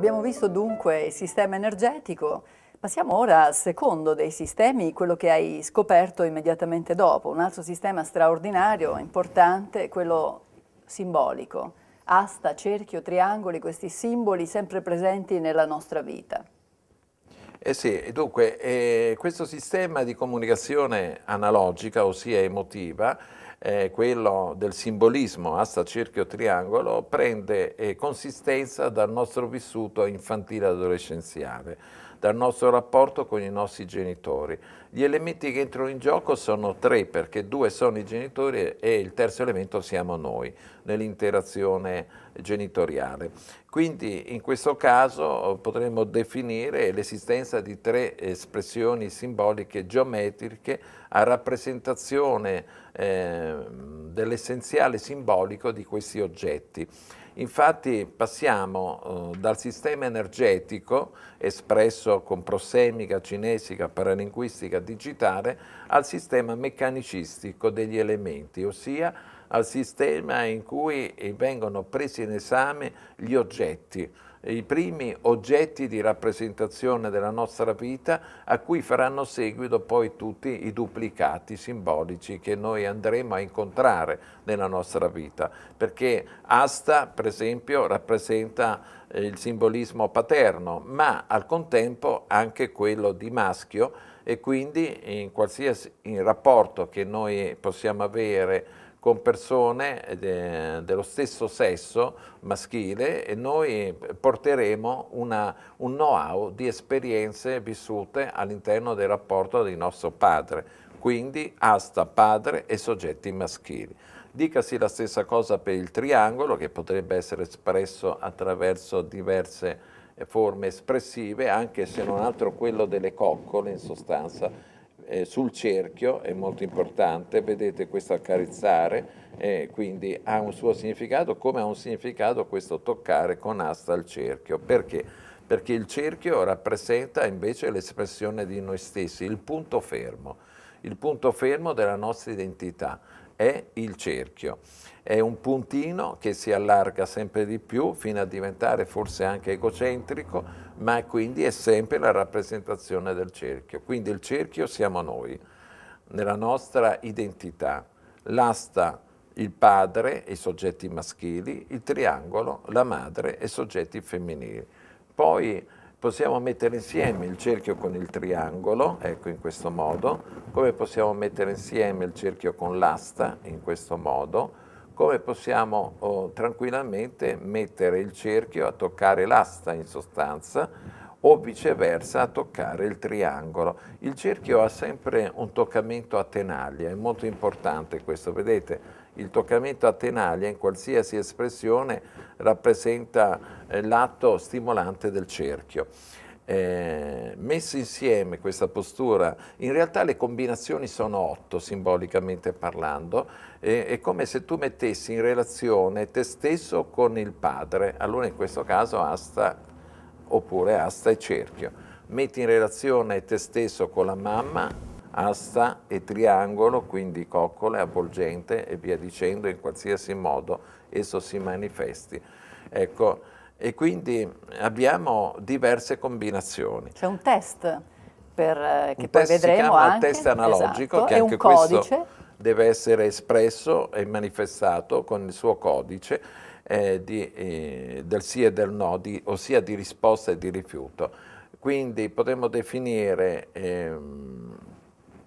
Abbiamo visto dunque il sistema energetico, passiamo ora al secondo dei sistemi, quello che hai scoperto immediatamente dopo, un altro sistema straordinario, importante, quello simbolico, asta, cerchio, triangoli, questi simboli sempre presenti nella nostra vita. Eh sì, dunque eh, questo sistema di comunicazione analogica, ossia emotiva, eh, quello del simbolismo asta, cerchio, triangolo, prende eh, consistenza dal nostro vissuto infantile adolescenziale, dal nostro rapporto con i nostri genitori. Gli elementi che entrano in gioco sono tre, perché due sono i genitori e il terzo elemento siamo noi, nell'interazione genitoriale. Quindi in questo caso potremmo definire l'esistenza di tre espressioni simboliche geometriche a rappresentazione eh, dell'essenziale simbolico di questi oggetti. Infatti passiamo eh, dal sistema energetico, espresso con prosemica, cinesica, paralinguistica, digitale, al sistema meccanicistico degli elementi, ossia al sistema in cui vengono presi in esame gli oggetti, i primi oggetti di rappresentazione della nostra vita a cui faranno seguito poi tutti i duplicati simbolici che noi andremo a incontrare nella nostra vita, perché asta per esempio rappresenta eh, il simbolismo paterno, ma al contempo anche quello di maschio e quindi in qualsiasi in rapporto che noi possiamo avere con persone eh, de, dello stesso sesso maschile e noi porteremo una, un know-how di esperienze vissute all'interno del rapporto di nostro padre, quindi asta padre e soggetti maschili. Dicasi la stessa cosa per il triangolo che potrebbe essere espresso attraverso diverse eh, forme espressive, anche se non altro quello delle coccole in sostanza eh, sul cerchio, è molto importante, vedete questo accarezzare, eh, quindi ha un suo significato, come ha un significato questo toccare con asta il cerchio. Perché? Perché il cerchio rappresenta invece l'espressione di noi stessi, il punto fermo, il punto fermo della nostra identità è il cerchio. È un puntino che si allarga sempre di più fino a diventare forse anche egocentrico, ma quindi è sempre la rappresentazione del cerchio. Quindi il cerchio siamo noi, nella nostra identità. L'asta, il padre i soggetti maschili, il triangolo, la madre e i soggetti femminili. Poi Possiamo mettere insieme il cerchio con il triangolo, ecco in questo modo, come possiamo mettere insieme il cerchio con l'asta, in questo modo, come possiamo oh, tranquillamente mettere il cerchio a toccare l'asta in sostanza o viceversa a toccare il triangolo. Il cerchio ha sempre un toccamento a tenaglia, è molto importante questo, vedete? il toccamento a tenaglia in qualsiasi espressione rappresenta eh, l'atto stimolante del cerchio. Eh, messi insieme questa postura, in realtà le combinazioni sono otto simbolicamente parlando, eh, è come se tu mettessi in relazione te stesso con il padre, allora in questo caso asta oppure asta e cerchio, metti in relazione te stesso con la mamma asta e triangolo, quindi coccole, avvolgente e via dicendo, in qualsiasi modo esso si manifesti. Ecco, e quindi abbiamo diverse combinazioni. C'è un test per, eh, che un poi test vedremo si anche. test analogico, esatto, che anche questo deve essere espresso e manifestato con il suo codice eh, di, eh, del sì e del no, di, ossia di risposta e di rifiuto. Quindi potremmo definire ehm,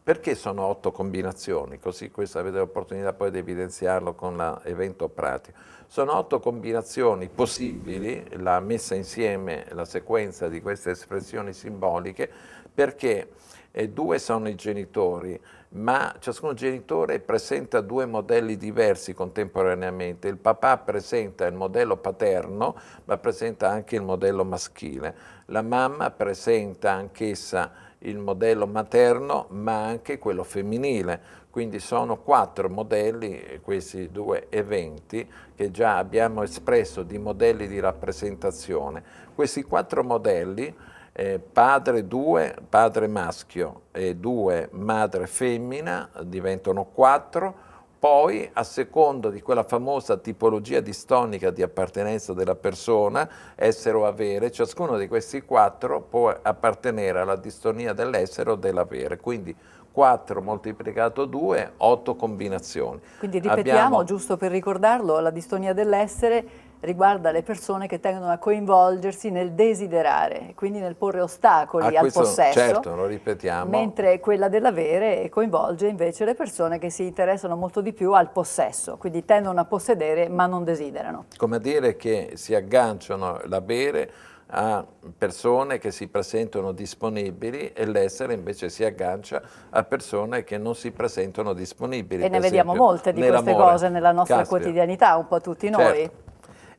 perché sono otto combinazioni? Così questa avete l'opportunità poi di evidenziarlo con l'evento pratico. Sono otto combinazioni possibili, la messa insieme, la sequenza di queste espressioni simboliche, perché eh, due sono i genitori, ma ciascun genitore presenta due modelli diversi contemporaneamente. Il papà presenta il modello paterno, ma presenta anche il modello maschile. La mamma presenta anch'essa il modello materno ma anche quello femminile. Quindi sono quattro modelli, questi due eventi, che già abbiamo espresso di modelli di rappresentazione. Questi quattro modelli, eh, padre 2, padre maschio e 2, madre femmina, diventano quattro, poi, a seconda di quella famosa tipologia distonica di appartenenza della persona, essere o avere, ciascuno di questi quattro può appartenere alla distonia dell'essere o dell'avere. Quindi 4 moltiplicato 2, 8 combinazioni. Quindi ripetiamo, Abbiamo... giusto per ricordarlo, la distonia dell'essere riguarda le persone che tendono a coinvolgersi nel desiderare, quindi nel porre ostacoli ah, al possesso. Certo, lo ripetiamo. Mentre quella dell'avere coinvolge invece le persone che si interessano molto di più al possesso, quindi tendono a possedere ma non desiderano. Come dire che si agganciano l'avere a persone che si presentano disponibili e l'essere invece si aggancia a persone che non si presentano disponibili. E ne vediamo esempio, molte di queste cose nella nostra Caspia. quotidianità, un po' tutti noi. Certo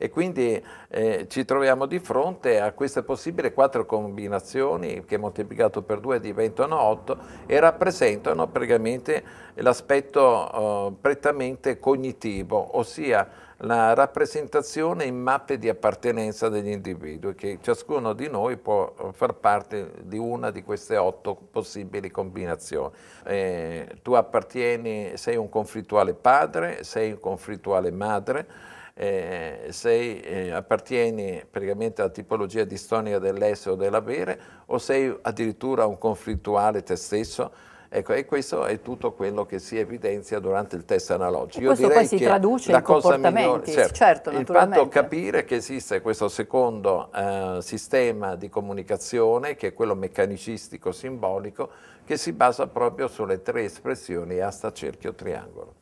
e quindi eh, ci troviamo di fronte a queste possibili quattro combinazioni che moltiplicato per due diventano otto e rappresentano praticamente l'aspetto eh, prettamente cognitivo, ossia la rappresentazione in mappe di appartenenza degli individui, che ciascuno di noi può oh, far parte di una di queste otto possibili combinazioni. Eh, tu appartieni, sei un conflittuale padre, sei un conflittuale madre, eh, sei, eh, appartieni praticamente alla tipologia distonica dell'essere o dell'avere o sei addirittura un conflittuale te stesso, Ecco, e questo è tutto quello che si evidenzia durante il test analogico. Io questo poi si traduce in comportamenti, migliore, certo, certo Il fatto capire che esiste questo secondo eh, sistema di comunicazione, che è quello meccanicistico simbolico, che si basa proprio sulle tre espressioni asta, cerchio, triangolo.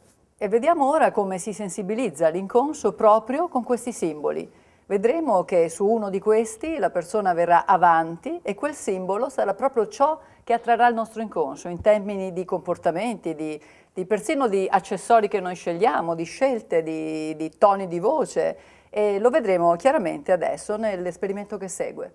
E vediamo ora come si sensibilizza l'inconscio proprio con questi simboli. Vedremo che su uno di questi la persona verrà avanti e quel simbolo sarà proprio ciò che attrarrà il nostro inconscio in termini di comportamenti, di, di persino di accessori che noi scegliamo, di scelte, di, di toni di voce e lo vedremo chiaramente adesso nell'esperimento che segue.